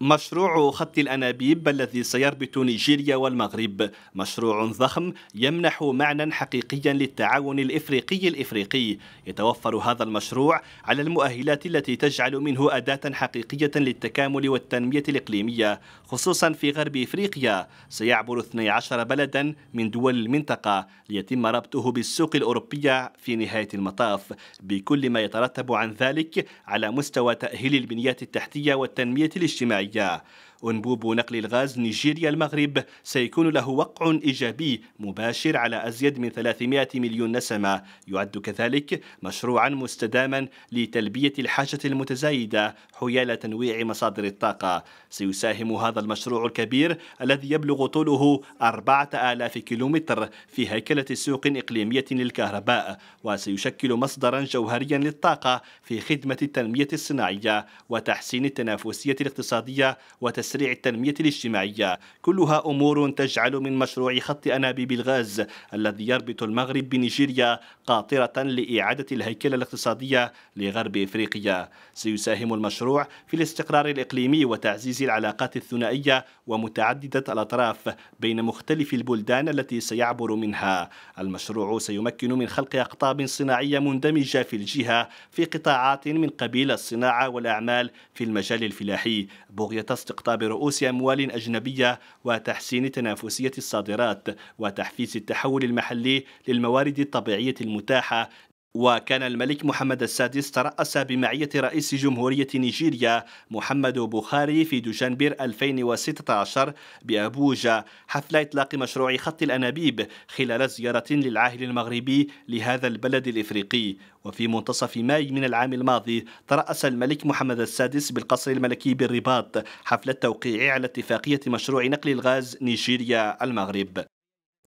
مشروع خط الأنابيب الذي سيربط نيجيريا والمغرب مشروع ضخم يمنح معنى حقيقيا للتعاون الإفريقي الإفريقي يتوفر هذا المشروع على المؤهلات التي تجعل منه أداة حقيقية للتكامل والتنمية الإقليمية خصوصا في غرب إفريقيا سيعبر 12 بلدا من دول المنطقة ليتم ربطه بالسوق الأوروبية في نهاية المطاف بكل ما يترتب عن ذلك على مستوى تأهيل البنيات التحتية والتنمية الاجتماعية yeah أنبوب نقل الغاز نيجيريا المغرب سيكون له وقع إيجابي مباشر على أزيد من 300 مليون نسمة يعد كذلك مشروعا مستداما لتلبية الحاجة المتزايدة حيال تنويع مصادر الطاقة سيساهم هذا المشروع الكبير الذي يبلغ طوله 4000 كيلومتر في هيكلة سوق إقليمية للكهرباء وسيشكل مصدرا جوهريا للطاقة في خدمة التنمية الصناعية وتحسين التنافسية الاقتصادية وتسريع وتسريع التنمية الاجتماعية كلها أمور تجعل من مشروع خط أنابيب الغاز الذي يربط المغرب بنيجيريا قاطرة لإعادة الهيكلة الاقتصادية لغرب إفريقيا سيساهم المشروع في الاستقرار الإقليمي وتعزيز العلاقات الثنائية ومتعددة الأطراف بين مختلف البلدان التي سيعبر منها المشروع سيمكن من خلق أقطاب صناعية مندمجة في الجهة في قطاعات من قبيل الصناعة والأعمال في المجال الفلاحي بغية استقطاب برؤوس أموال أجنبية وتحسين تنافسية الصادرات وتحفيز التحول المحلي للموارد الطبيعية المتاحة وكان الملك محمد السادس ترأس بمعية رئيس جمهورية نيجيريا محمد بخاري في دجنبر 2016 بأبوجا حفل إطلاق مشروع خط الأنابيب خلال زيارة للعاهل المغربي لهذا البلد الإفريقي وفي منتصف ماي من العام الماضي ترأس الملك محمد السادس بالقصر الملكي بالرباط حفل التوقيع على اتفاقية مشروع نقل الغاز نيجيريا المغرب